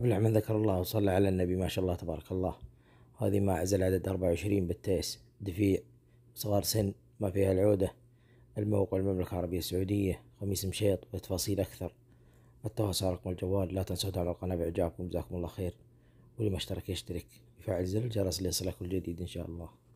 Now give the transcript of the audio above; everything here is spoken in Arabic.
ابلع من ذكر الله وصلى على النبي ما شاء الله تبارك الله هذه عدد أربعة 24 بالتيس دفيع صغار سن ما فيها العودة الموقع المملكة العربية السعودية خميس مشيط بتفاصيل أكثر التواصل رقم الجوال لا تنسوا دعم القناة بإعجابكم جزاكم الله خير واللي ما اشترك يشترك يفعل زر الجرس ليصلك كل جديد إن شاء الله